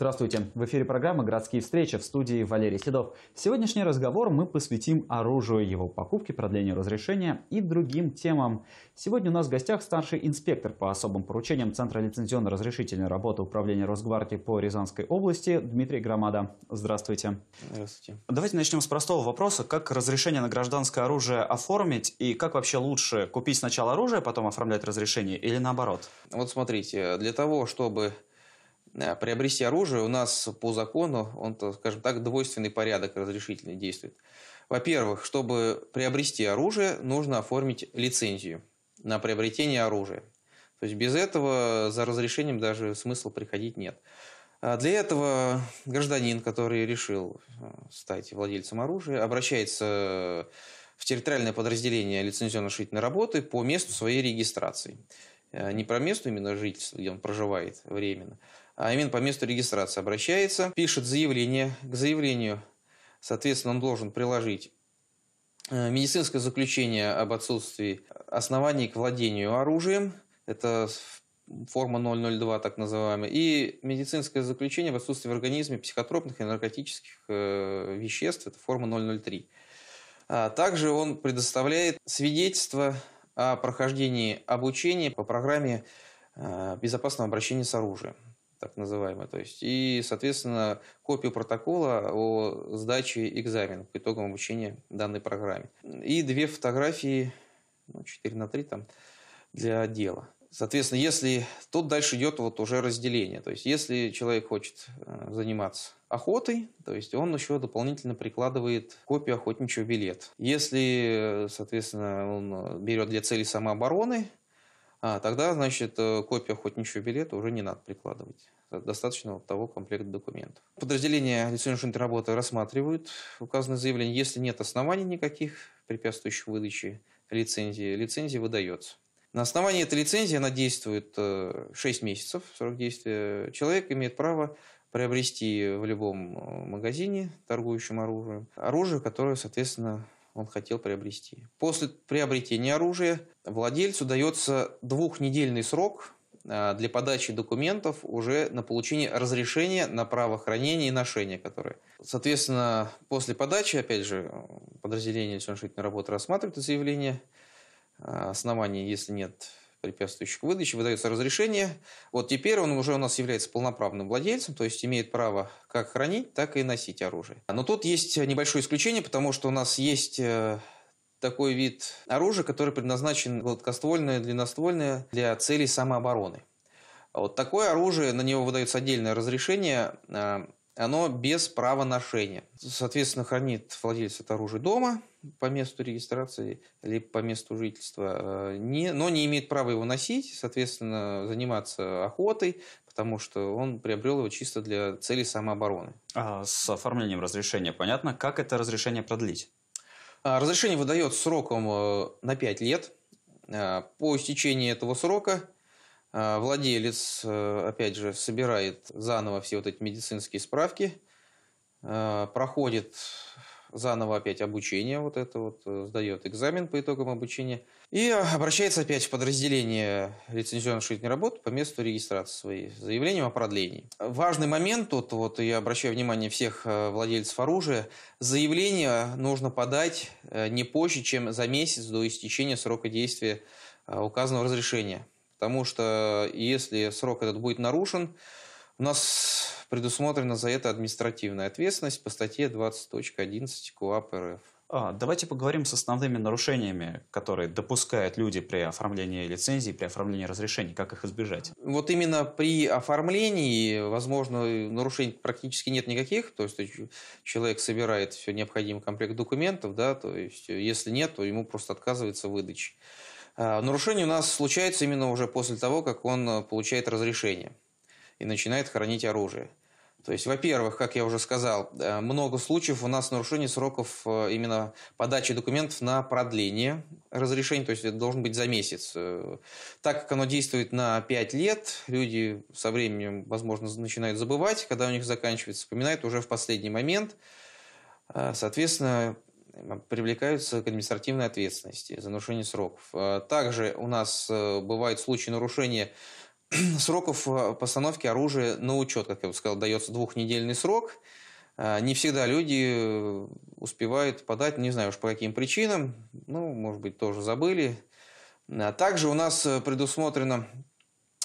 Здравствуйте! В эфире программа «Городские встречи» в студии Валерий Седов. Сегодняшний разговор мы посвятим оружию, его покупке, продлению разрешения и другим темам. Сегодня у нас в гостях старший инспектор по особым поручениям Центра лицензионно-разрешительной работы Управления Росгвардии по Рязанской области Дмитрий Громада. Здравствуйте! Здравствуйте! Давайте начнем с простого вопроса. Как разрешение на гражданское оружие оформить и как вообще лучше купить сначала оружие, а потом оформлять разрешение или наоборот? Вот смотрите, для того, чтобы Э, приобрести оружие у нас по закону, он, скажем так, двойственный порядок разрешительный действует. Во-первых, чтобы приобрести оружие, нужно оформить лицензию на приобретение оружия. То есть без этого за разрешением даже смысла приходить нет. А для этого гражданин, который решил э, стать владельцем оружия, обращается в территориальное подразделение лицензионно-шительной работы по месту своей регистрации. Э, не про место именно жительства, где он проживает временно, а именно по месту регистрации обращается, пишет заявление. К заявлению, соответственно, он должен приложить э, медицинское заключение об отсутствии оснований к владению оружием, это форма 002 так называемая, и медицинское заключение об отсутствии в организме психотропных и наркотических э, веществ, это форма 003. А также он предоставляет свидетельство о прохождении обучения по программе э, безопасного обращения с оружием так называемое. То есть, и, соответственно, копию протокола о сдаче экзамена по итогам обучения данной программе. И две фотографии, ну, 4 на 3 там, для дела. Соответственно, если тут дальше идет вот уже разделение, то есть если человек хочет э, заниматься охотой, то есть он еще дополнительно прикладывает копию охотничьего билета. Если, э, соответственно, он э, берет для цели самообороны, а, тогда, значит, э, копия охотничьего билета уже не надо прикладывать. Э, достаточно вот того комплекта документов. Подразделения лицензионной работы рассматривают указанное заявление. Если нет оснований никаких, препятствующих выдаче лицензии, лицензия выдается. На основании этой лицензии она действует 6 э, месяцев, срок действия. Человек имеет право приобрести в любом магазине, торгующем оружием, оружие, которое, соответственно, он хотел приобрести. После приобретения оружия владельцу дается двухнедельный срок э, для подачи документов уже на получение разрешения на право хранения и ношения, которое, Соответственно, после подачи, опять же, подразделение лишенной работы рассматривает заявление, э, основания, если нет препятствующих выдачи выдается разрешение. Вот теперь он уже у нас является полноправным владельцем, то есть имеет право как хранить, так и носить оружие. Но тут есть небольшое исключение, потому что у нас есть э, такой вид оружия, который предназначен гладкоствольное, длинноствольное для целей самообороны. А вот такое оружие, на него выдается отдельное разрешение, э, оно без права ношения. Соответственно, хранит владелец это оружие дома, по месту регистрации либо по месту жительства, э, не, но не имеет права его носить, соответственно, заниматься охотой, потому что он приобрел его чисто для цели самообороны. А с оформлением разрешения понятно, как это разрешение продлить? А, разрешение выдает сроком э, на 5 лет. А, по истечении этого срока э, владелец, опять же, собирает заново все вот эти медицинские справки, проходит заново опять обучение, вот это вот, э, сдает экзамен по итогам обучения и обращается опять в подразделение лицензионной шитной работ по месту регистрации своей с заявлением о продлении. Важный момент тут, вот я обращаю внимание всех э, владельцев оружия, заявление нужно подать э, не позже, чем за месяц до истечения срока действия указанного разрешения. Потому что если срок этот будет нарушен, у нас предусмотрена за это административная ответственность по статье 20.11 КУАП РФ. А, давайте поговорим с основными нарушениями, которые допускают люди при оформлении лицензии, при оформлении разрешений, как их избежать. Вот именно при оформлении, возможно, нарушений практически нет никаких, то есть человек собирает все необходимый комплект документов, да, то есть если нет, то ему просто отказывается выдача. А, нарушение у нас случается именно уже после того, как он получает разрешение и начинает хранить оружие. То есть, во-первых, как я уже сказал, э, много случаев у нас нарушение сроков э, именно подачи документов на продление разрешения, то есть это должен быть за месяц. Э, так как оно действует на 5 лет, люди со временем, возможно, начинают забывать, когда у них заканчивается, вспоминают уже в последний момент, соответственно, привлекаются к административной ответственности за нарушение сроков. Также у нас бывают случаи нарушения сроков э, постановки оружия на учет, как я бы сказал, дается двухнедельный срок. Э, не всегда люди э, успевают подать, не знаю уж по каким причинам, ну, может быть, тоже забыли. Также у нас предусмотрена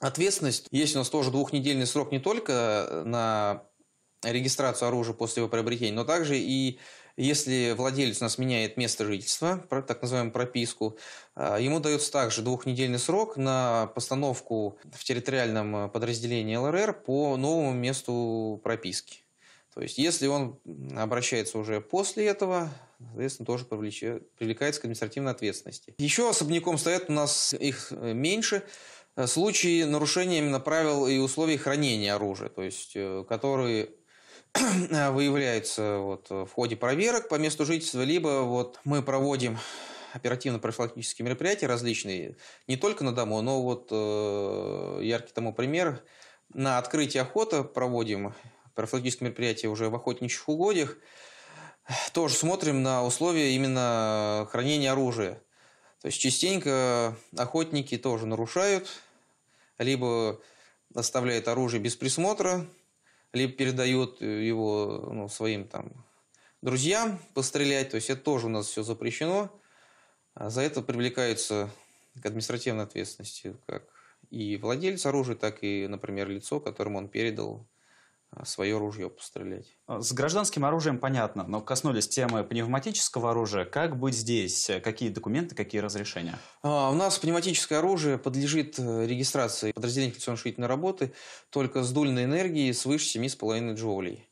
ответственность. Есть у нас тоже двухнедельный срок не только на регистрацию оружия после его приобретения, но также и если владелец у нас меняет место жительства, так называемую прописку, а, ему дается также двухнедельный срок на постановку в территориальном э, подразделении ЛРР по новому месту прописки. То есть, если он обращается уже после этого, соответственно, тоже привлекается к административной ответственности. Еще особняком стоят у нас их э, меньше э, случаи нарушения именно правил и условий хранения оружия, то есть, которые Э, выявляются вот в ходе проверок по месту жительства, либо вот мы проводим оперативно-профилактические мероприятия различные, не только на дому, но вот э, яркий тому пример, на открытии охоты проводим профилактические мероприятия уже в охотничьих угодьях, тоже смотрим на условия именно хранения оружия. То есть частенько охотники тоже нарушают, либо оставляют оружие без присмотра, либо передает э, его ну, своим там друзьям пострелять. То есть это тоже у нас все запрещено. А за это привлекаются к административной ответственности как и владелец оружия, так и, например, лицо, которому он передал а, свое ружье пострелять. А, с гражданским оружием понятно, но коснулись темы пневматического оружия. Как быть здесь? Какие документы, какие разрешения? А, у нас пневматическое оружие подлежит э, регистрации подразделения конституционно-шительной работы только с дульной энергией свыше 7,5 джоулей.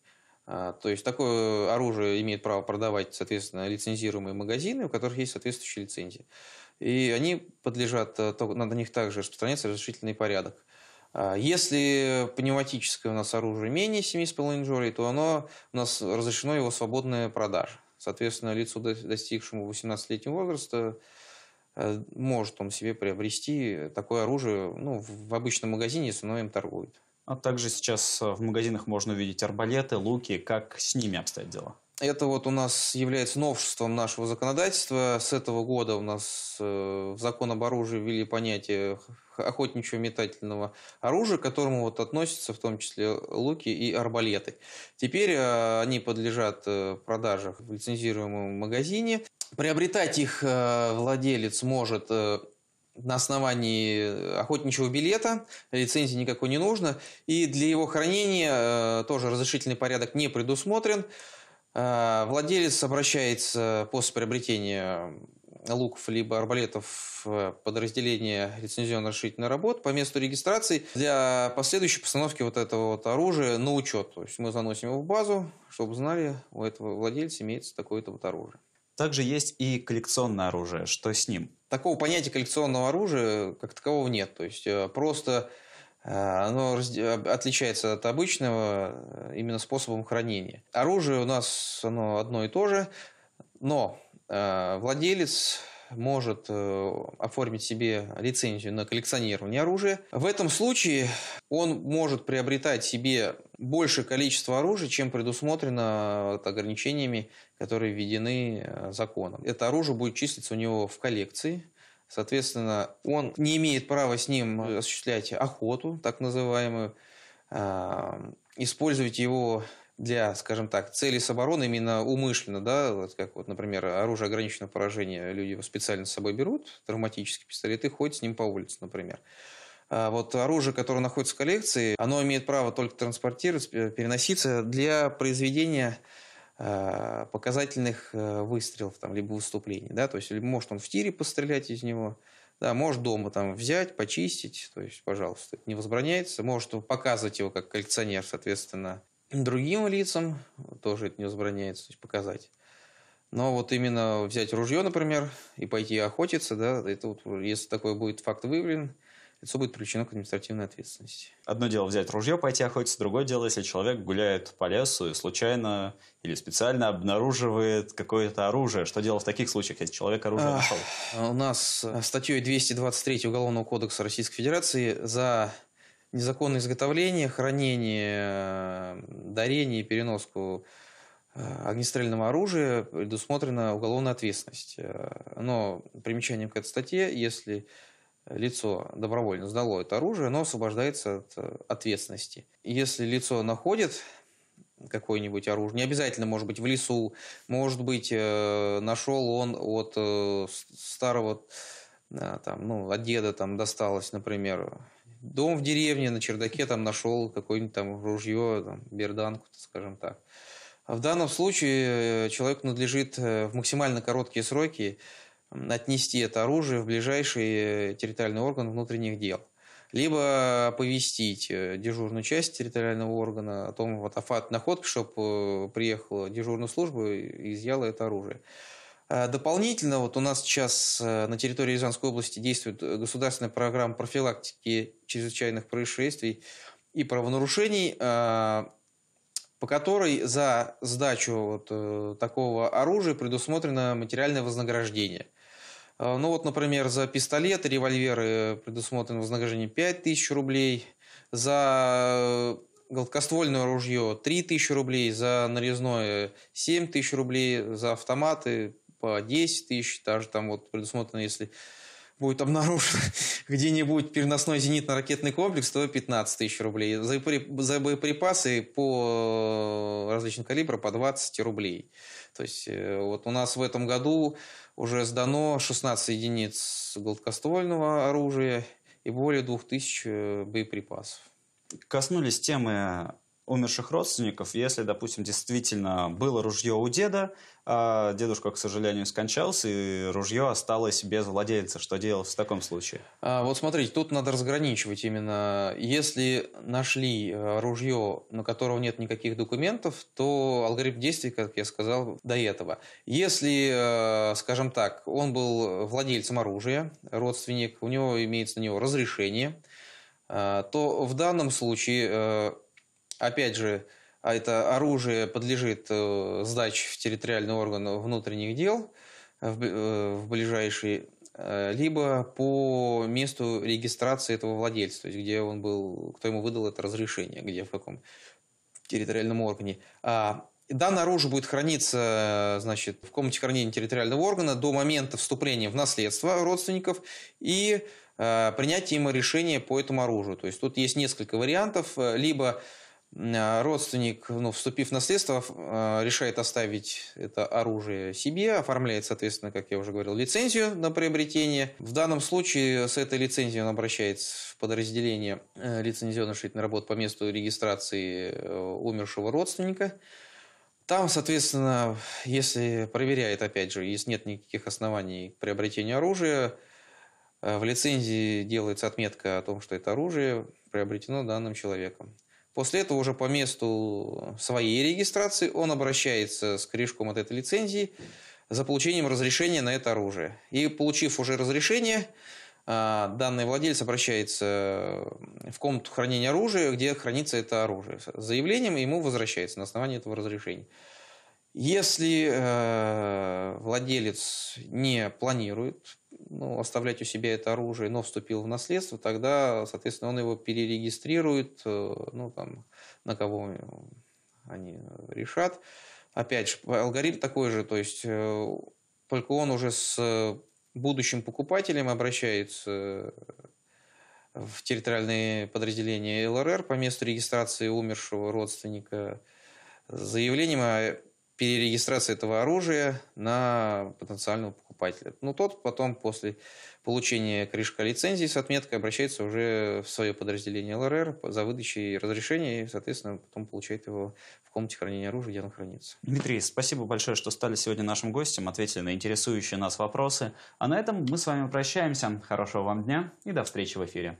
То есть такое оружие имеет право продавать, соответственно, лицензируемые магазины, у которых есть соответствующие лицензии. И они подлежат, э, на них также распространяется разрешительный порядок – а, если пневматическое у нас оружие менее 7,5 джолей, то оно, у нас разрешено его свободная продажа. Соответственно, лицу, достигшему 18-летнего возраста, э, может он себе приобрести такое оружие ну, в обычном магазине, если оно им торгует. А также сейчас э, в магазинах можно увидеть арбалеты, луки. Как с ними обстоят дела? Это вот у нас является новшеством нашего законодательства. С этого года у нас э, в закон об оружии ввели понятие охотничьего метательного оружия, к которому вот относятся в том числе луки и арбалеты. Теперь э, они подлежат э, продаже в лицензируемом магазине. Приобретать их э, владелец может на основании охотничьего билета, лицензии никакой не нужно, и для его хранения тоже разрешительный порядок не предусмотрен. Владелец обращается после приобретения луков либо арбалетов подразделения подразделение лицензионно-расширительной работ по месту регистрации для последующей постановки вот этого вот оружия на учет. То есть мы заносим его в базу, чтобы знали, у этого владельца имеется такое-то вот оружие. Также есть и коллекционное оружие. Что с ним? Такого понятия коллекционного оружия как такового нет. То есть э, просто э, оно отличается от обычного э, именно способом хранения. Оружие у нас оно одно и то же, но Э, владелец может э, оформить себе лицензию на коллекционирование оружия. В этом случае он может приобретать себе большее количество оружия, чем предусмотрено э, ограничениями, которые введены законом. Это оружие будет числиться у него в коллекции, Соответственно, он не имеет права с ним осуществлять охоту, так называемую, использовать его для, скажем так, целей с обороны именно умышленно, да, вот как вот, например, оружие ограниченного поражения люди его специально с собой берут, травматические пистолеты, ходят с ним по улице, например. А вот оружие, которое находится в коллекции, оно имеет право только транспортироваться, э, переноситься для произведения э, показательных э, выстрелов там, либо выступлений. Да? То есть, может он в тире пострелять из него, да, может дома там взять, почистить, то есть, пожалуйста, это не возбраняется. Может показывать его как коллекционер, соответственно, Другим лицам тоже это не возбраняется то есть показать. Но вот именно взять ружье, например, и пойти охотиться, да, это вот, если такой будет факт выявлен, лицо будет привлечено к административной ответственности. Одно дело взять ружье, пойти охотиться, другое дело, если человек гуляет по лесу и случайно или специально обнаруживает какое-то оружие. Что делать в таких случаях, если человек оружие нашел? У нас статьей 223 Уголовного кодекса Российской Федерации за незаконное изготовление, хранение, э, дарение и переноску э, огнестрельного оружия предусмотрена уголовная ответственность. Э, но примечанием к этой статье, если лицо добровольно сдало это оружие, оно освобождается от ответственности. Если лицо находит какое-нибудь оружие, не обязательно, может быть, в лесу, может быть, нашел он от старого, там, ну, от деда там досталось, например, дом в деревне, на чердаке там нашел какое-нибудь там ружье, там, берданку, скажем так. А в данном случае э, человеку надлежит э, в максимально короткие сроки отнести это оружие в ближайший э, территориальный орган внутренних дел. Либо оповестить дежурную часть территориального органа о том, вот, о а факт находки, чтобы приехала дежурная служба и изъяла это оружие. А, дополнительно вот у нас сейчас э, на территории Рязанской области действует э, государственная программа профилактики чрезвычайных происшествий и правонарушений, а, по которой за сдачу вот э, такого оружия предусмотрено материальное вознаграждение. А, ну вот, например, за пистолеты, револьверы предусмотрено вознаграждение 5000 рублей, за гладкоствольное ружье 3000 рублей, за нарезное 7000 рублей, за автоматы по 10 тысяч, даже там вот предусмотрено, если будет обнаружен где-нибудь переносной зенитно-ракетный комплекс, то 15 тысяч рублей. За, боеприпасы по э, различным калибрам по 20 рублей. То есть э, вот у нас в этом году уже сдано 16 единиц гладкоствольного оружия и более 2000 э, боеприпасов. Коснулись темы умерших родственников, если, допустим, действительно было ружье у деда, а дедушка, к сожалению, скончался, и ружье осталось без владельца. Что делать в таком случае? А, вот смотрите, тут надо разграничивать именно. Если нашли а, ружье, на которого нет никаких документов, то алгоритм действий, как я сказал, до этого. Если, а, скажем так, он был владельцем оружия, родственник, у него имеется на него разрешение, то в данном случае Опять же, а это оружие подлежит э, сдаче в территориальный орган внутренних дел в э, ближайший, э, либо по месту регистрации этого владельца, то есть где он был, кто ему выдал это разрешение, где в каком территориальном органе. А данное оружие будет храниться значит, в комнате хранения территориального органа до момента вступления в наследство родственников и э, принятия им решения по этому оружию. То есть тут есть несколько вариантов. Либо а, родственник, ну, вступив в наследство, а, решает оставить это оружие себе, оформляет, соответственно, как я уже говорил, лицензию на приобретение. В данном случае с этой лицензией он обращается в подразделение э, лицензионно на работы по месту регистрации э, умершего родственника. Там, соответственно, если проверяет, опять же, если нет никаких оснований к приобретению оружия, э, в лицензии делается отметка о том, что это оружие приобретено данным человеком. После этого уже по месту своей регистрации он обращается с корешком от этой лицензии за получением разрешения на это оружие. И получив уже разрешение, а, данный владелец обращается в комнату хранения оружия, где хранится это оружие. С заявлением ему возвращается на основании этого разрешения. Если э, владелец не планирует ну, оставлять у себя это оружие, но вступил в наследство, тогда, соответственно, он его перерегистрирует э, ну, там, на кого э, они решат. Опять же, алгоритм такой же, то есть э, только он уже с будущим покупателем обращается в территориальные подразделения ЛРР по месту регистрации умершего родственника заявлением о а перерегистрация этого оружия на потенциального покупателя. Ну, тот потом после получения крышка лицензии с отметкой обращается уже в свое подразделение ЛРР за выдачей разрешения и, соответственно, потом получает его в комнате хранения оружия, где оно хранится. Дмитрий, спасибо большое, что стали сегодня нашим гостем, ответили на интересующие нас вопросы. А на этом мы с вами прощаемся. Хорошего вам дня и до встречи в эфире.